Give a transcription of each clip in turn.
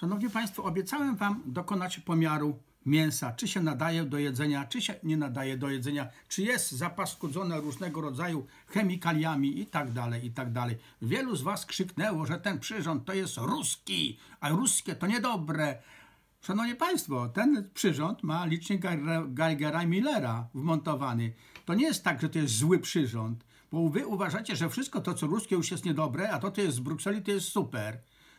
Szanowni Państwo, obiecałem Wam dokonać pomiaru mięsa, czy się nadaje do jedzenia, czy się nie nadaje do jedzenia, czy jest zapaskudzone różnego rodzaju chemikaliami i tak dalej, i tak dalej. Wielu z Was krzyknęło, że ten przyrząd to jest ruski, a ruskie to niedobre. Szanowni Państwo, ten przyrząd ma licznik Geigera Millera wmontowany. To nie jest tak, że to jest zły przyrząd, bo Wy uważacie, że wszystko to, co ruskie już jest niedobre, a to, co jest z Brukseli, to jest super.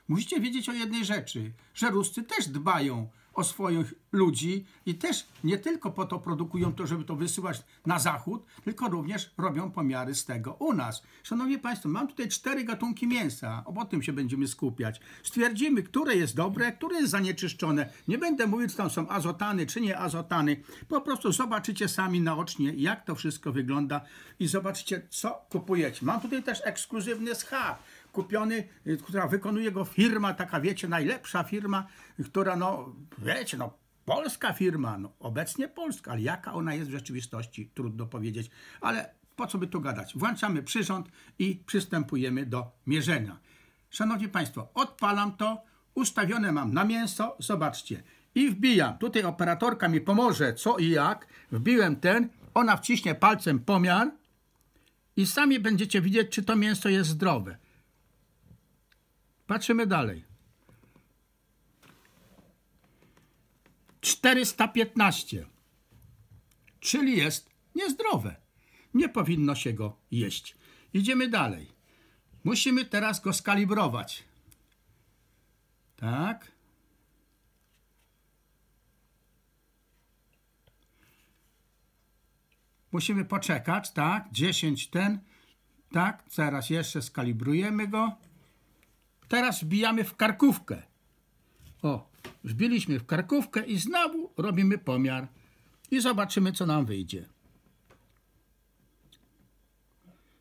Musicie wiedzieć o jednej rzeczy, że Ruscy też dbają o swoich ludzi i też nie tylko po to produkują to, żeby to wysyłać na zachód, tylko również robią pomiary z tego u nas. Szanowni Państwo, mam tutaj cztery gatunki mięsa, o tym się będziemy skupiać. Stwierdzimy, które jest dobre, które jest zanieczyszczone. Nie będę mówić, czy tam są azotany, czy nie azotany. Po prostu zobaczycie sami naocznie, jak to wszystko wygląda i zobaczycie, co kupujecie. Mam tutaj też ekskluzywny schab kupiony, y, która wykonuje go firma, taka wiecie, najlepsza firma, która no, wiecie, no, polska firma, no, obecnie polska, ale jaka ona jest w rzeczywistości, trudno powiedzieć, ale po co by tu gadać? Włączamy przyrząd i przystępujemy do mierzenia. Szanowni Państwo, odpalam to, ustawione mam na mięso, zobaczcie, i wbijam. Tutaj operatorka mi pomoże, co i jak. Wbiłem ten, ona wciśnie palcem pomiar i sami będziecie widzieć, czy to mięso jest zdrowe. Patrzymy dalej. 415, czyli jest niezdrowe. Nie powinno się go jeść. Idziemy dalej. Musimy teraz go skalibrować. Tak. Musimy poczekać, tak, 10 ten, tak, Teraz jeszcze skalibrujemy go. Teraz wbijamy w karkówkę. O, wbiliśmy w karkówkę i znowu robimy pomiar. I zobaczymy, co nam wyjdzie.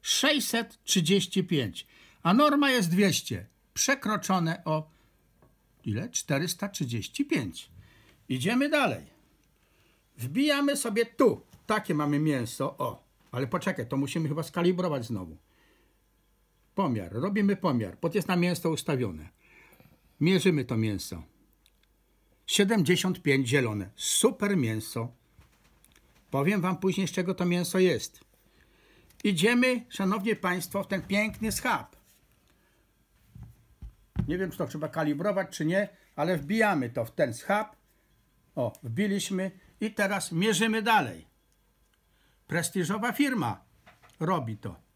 635, a norma jest 200. Przekroczone o ile? 435. Idziemy dalej. Wbijamy sobie tu. Takie mamy mięso. O, ale poczekaj, to musimy chyba skalibrować znowu. Pomiar. Robimy pomiar. Pod jest na mięso ustawione. Mierzymy to mięso. 75 zielone. Super mięso. Powiem Wam później, z czego to mięso jest. Idziemy, Szanowni Państwo, w ten piękny schab. Nie wiem, czy to trzeba kalibrować, czy nie, ale wbijamy to w ten schab. O, wbiliśmy i teraz mierzymy dalej. Prestiżowa firma robi to.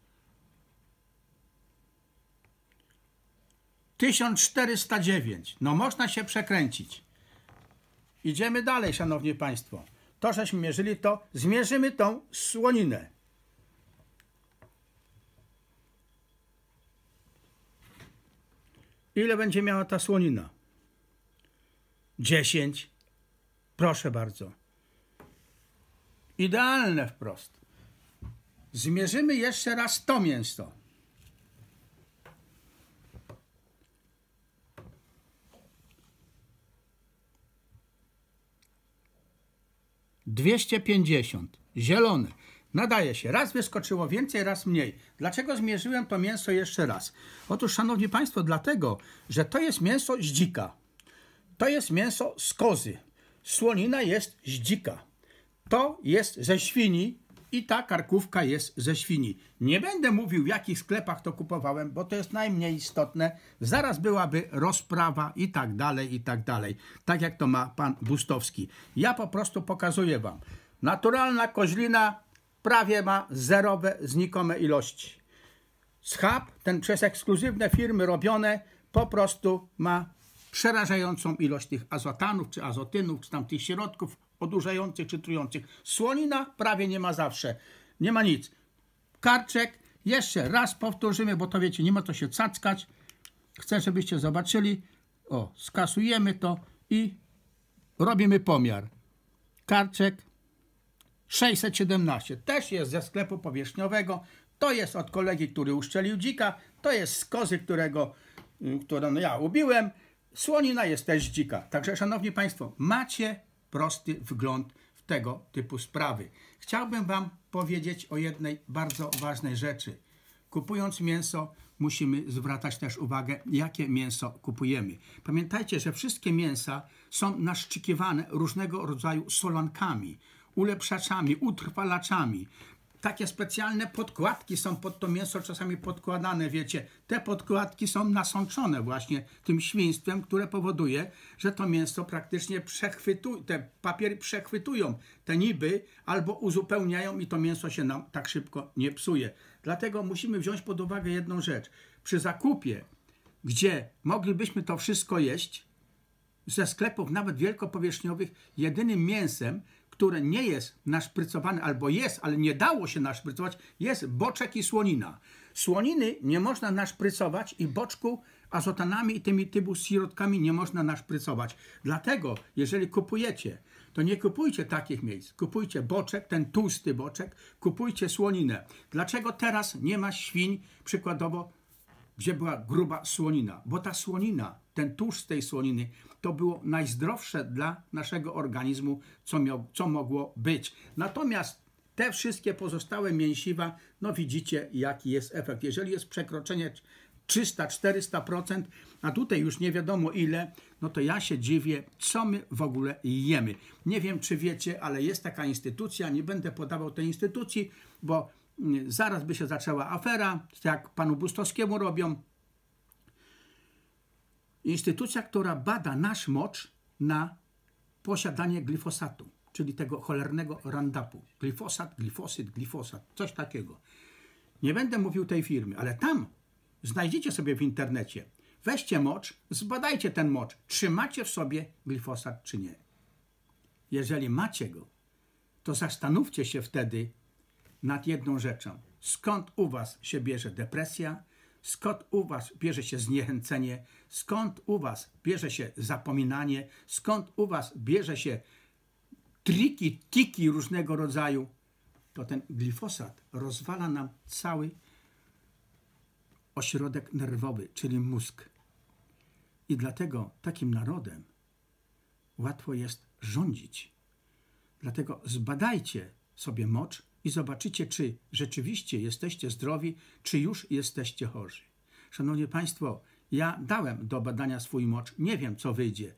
1409. No można się przekręcić. Idziemy dalej, szanowni państwo. To, żeśmy mierzyli, to zmierzymy tą słoninę. Ile będzie miała ta słonina? 10. Proszę bardzo. Idealne wprost. Zmierzymy jeszcze raz to mięso. 250. Zielony. Nadaje się. Raz wyskoczyło więcej, raz mniej. Dlaczego zmierzyłem to mięso jeszcze raz? Otóż, szanowni państwo, dlatego, że to jest mięso z dzika. To jest mięso z kozy. Słonina jest z dzika. To jest ze świni, i ta karkówka jest ze świni. Nie będę mówił w jakich sklepach to kupowałem, bo to jest najmniej istotne. Zaraz byłaby rozprawa i tak dalej, i tak dalej. Tak jak to ma pan Bustowski. Ja po prostu pokazuję wam. Naturalna koźlina prawie ma zerowe, znikome ilości. Schab, ten przez ekskluzywne firmy robione, po prostu ma przerażającą ilość tych azotanów czy azotynów, czy tamtych środków odurzających czy trujących. Słonina prawie nie ma zawsze. Nie ma nic. Karczek, jeszcze raz powtórzymy, bo to wiecie, nie ma co się cackać. Chcę, żebyście zobaczyli. O, skasujemy to i robimy pomiar. Karczek 617. Też jest ze sklepu powierzchniowego. To jest od kolegi, który uszczelił dzika. To jest z kozy, którego, y, którą ja ubiłem. Słonina jest też dzika. Także, szanowni państwo, macie prosty wgląd w tego typu sprawy. Chciałbym Wam powiedzieć o jednej bardzo ważnej rzeczy. Kupując mięso, musimy zwracać też uwagę, jakie mięso kupujemy. Pamiętajcie, że wszystkie mięsa są naszczykiwane różnego rodzaju solankami, ulepszaczami, utrwalaczami takie specjalne podkładki są pod to mięso czasami podkładane, wiecie. Te podkładki są nasączone właśnie tym świństwem, które powoduje, że to mięso praktycznie przechwytuje, te papiery przechwytują te niby albo uzupełniają i to mięso się nam tak szybko nie psuje. Dlatego musimy wziąć pod uwagę jedną rzecz. Przy zakupie, gdzie moglibyśmy to wszystko jeść, ze sklepów nawet wielkopowierzchniowych, jedynym mięsem, które nie jest naszprycowane, albo jest, ale nie dało się naszprycować, jest boczek i słonina. Słoniny nie można naszprycować i boczku azotanami i tymi typu środkami nie można naszprycować. Dlatego, jeżeli kupujecie, to nie kupujcie takich miejsc. Kupujcie boczek, ten tłusty boczek, kupujcie słoninę. Dlaczego teraz nie ma świń, przykładowo, gdzie była gruba słonina? Bo ta słonina ten tłuszcz z tej słoniny, to było najzdrowsze dla naszego organizmu, co, miał, co mogło być. Natomiast te wszystkie pozostałe mięsiwa, no widzicie jaki jest efekt. Jeżeli jest przekroczenie 300-400%, a tutaj już nie wiadomo ile, no to ja się dziwię, co my w ogóle jemy. Nie wiem, czy wiecie, ale jest taka instytucja, nie będę podawał tej instytucji, bo mm, zaraz by się zaczęła afera, jak panu Bustowskiemu robią, instytucja, która bada nasz mocz na posiadanie glifosatu, czyli tego cholernego randapu. Glifosat, glifosyt, glifosat, coś takiego. Nie będę mówił tej firmy, ale tam znajdziecie sobie w internecie. Weźcie mocz, zbadajcie ten mocz, czy macie w sobie glifosat, czy nie. Jeżeli macie go, to zastanówcie się wtedy nad jedną rzeczą. Skąd u Was się bierze depresja, Skąd u was bierze się zniechęcenie? Skąd u was bierze się zapominanie? Skąd u was bierze się triki, tiki różnego rodzaju? To ten glifosat rozwala nam cały ośrodek nerwowy, czyli mózg. I dlatego takim narodem łatwo jest rządzić. Dlatego zbadajcie sobie mocz, i zobaczycie, czy rzeczywiście jesteście zdrowi, czy już jesteście chorzy. Szanowni Państwo, ja dałem do badania swój mocz, nie wiem co wyjdzie.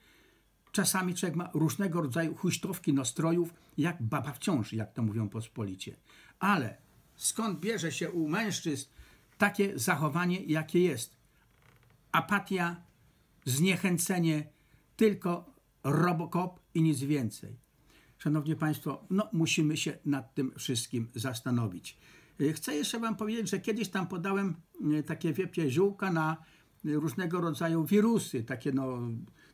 Czasami człowiek ma różnego rodzaju huśtowki nastrojów, jak baba w ciąży, jak to mówią pospolicie. Ale skąd bierze się u mężczyzn takie zachowanie, jakie jest? Apatia, zniechęcenie, tylko robokop i nic więcej. Szanowni Państwo, no, musimy się nad tym wszystkim zastanowić. Y, chcę jeszcze Wam powiedzieć, że kiedyś tam podałem y, takie wiepie ziółka na y, różnego rodzaju wirusy, takie no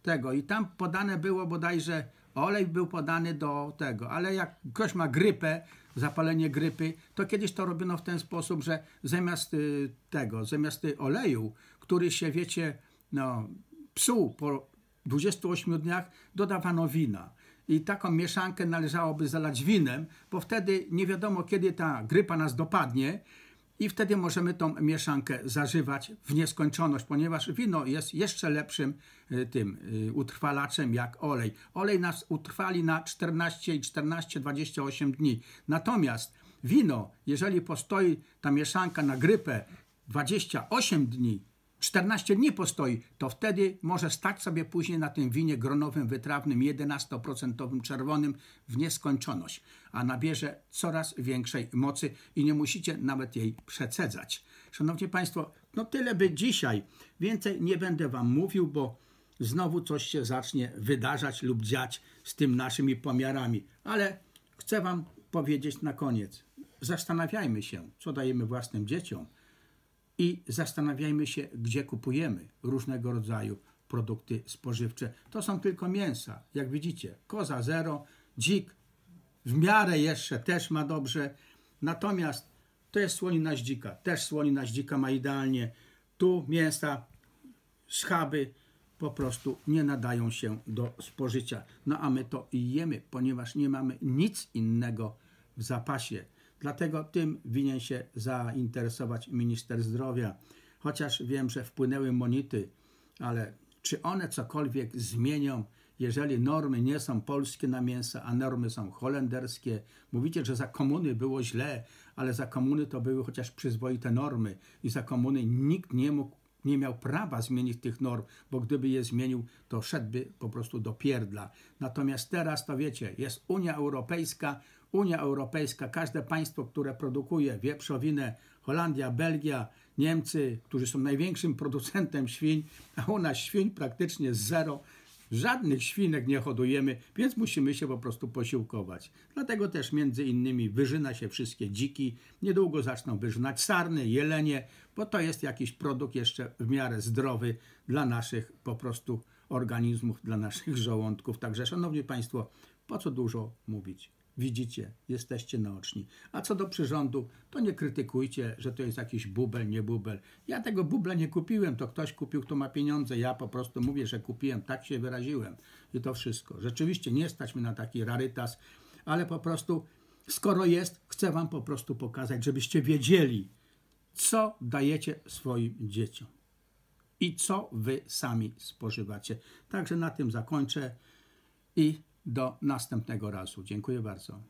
tego. I tam podane było bodajże, olej był podany do tego, ale jak ktoś ma grypę, zapalenie grypy, to kiedyś to robiono w ten sposób, że zamiast tego, zamiast oleju, który się wiecie, no psuł po 28 dniach, dodawano wina i taką mieszankę należałoby zalać winem, bo wtedy nie wiadomo, kiedy ta grypa nas dopadnie i wtedy możemy tą mieszankę zażywać w nieskończoność, ponieważ wino jest jeszcze lepszym e, tym e, utrwalaczem jak olej. Olej nas utrwali na 14 i 14, 28 dni. Natomiast wino, jeżeli postoi ta mieszanka na grypę 28 dni, 14 dni postoi, to wtedy może stać sobie później na tym winie gronowym, wytrawnym, 11% czerwonym w nieskończoność, a nabierze coraz większej mocy i nie musicie nawet jej przecedzać. Szanowni Państwo, no tyle by dzisiaj. Więcej nie będę Wam mówił, bo znowu coś się zacznie wydarzać lub dziać z tym naszymi pomiarami. Ale chcę Wam powiedzieć na koniec. Zastanawiajmy się, co dajemy własnym dzieciom, i zastanawiajmy się, gdzie kupujemy różnego rodzaju produkty spożywcze. To są tylko mięsa, jak widzicie, koza zero, dzik w miarę jeszcze też ma dobrze, natomiast to jest słonina z dzika, też słonina z dzika ma idealnie, tu mięsa, schaby po prostu nie nadają się do spożycia. No a my to jemy, ponieważ nie mamy nic innego w zapasie. Dlatego tym winien się zainteresować minister zdrowia. Chociaż wiem, że wpłynęły monity, ale czy one cokolwiek zmienią, jeżeli normy nie są polskie na mięso, a normy są holenderskie? Mówicie, że za komuny było źle, ale za komuny to były chociaż przyzwoite normy i za komuny nikt nie mógł nie miał prawa zmienić tych norm, bo gdyby je zmienił, to szedłby po prostu do pierdla. Natomiast teraz to wiecie, jest Unia Europejska, Unia Europejska, każde państwo, które produkuje wieprzowinę, Holandia, Belgia, Niemcy, którzy są największym producentem świń, a u nas świń praktycznie zero, Żadnych świnek nie hodujemy, więc musimy się po prostu posiłkować. Dlatego też między innymi wyżyna się wszystkie dziki, niedługo zaczną wyżynać sarny, jelenie, bo to jest jakiś produkt jeszcze w miarę zdrowy dla naszych po prostu organizmów, dla naszych żołądków. Także szanowni Państwo, po co dużo mówić? Widzicie, jesteście naoczni. A co do przyrządu, to nie krytykujcie, że to jest jakiś bubel, nie bubel. Ja tego bubla nie kupiłem, to ktoś kupił, kto ma pieniądze. Ja po prostu mówię, że kupiłem, tak się wyraziłem. I to wszystko. Rzeczywiście nie stać mi na taki rarytas, ale po prostu, skoro jest, chcę wam po prostu pokazać, żebyście wiedzieli, co dajecie swoim dzieciom i co wy sami spożywacie. Także na tym zakończę i do następnego razu. Dziękuję bardzo.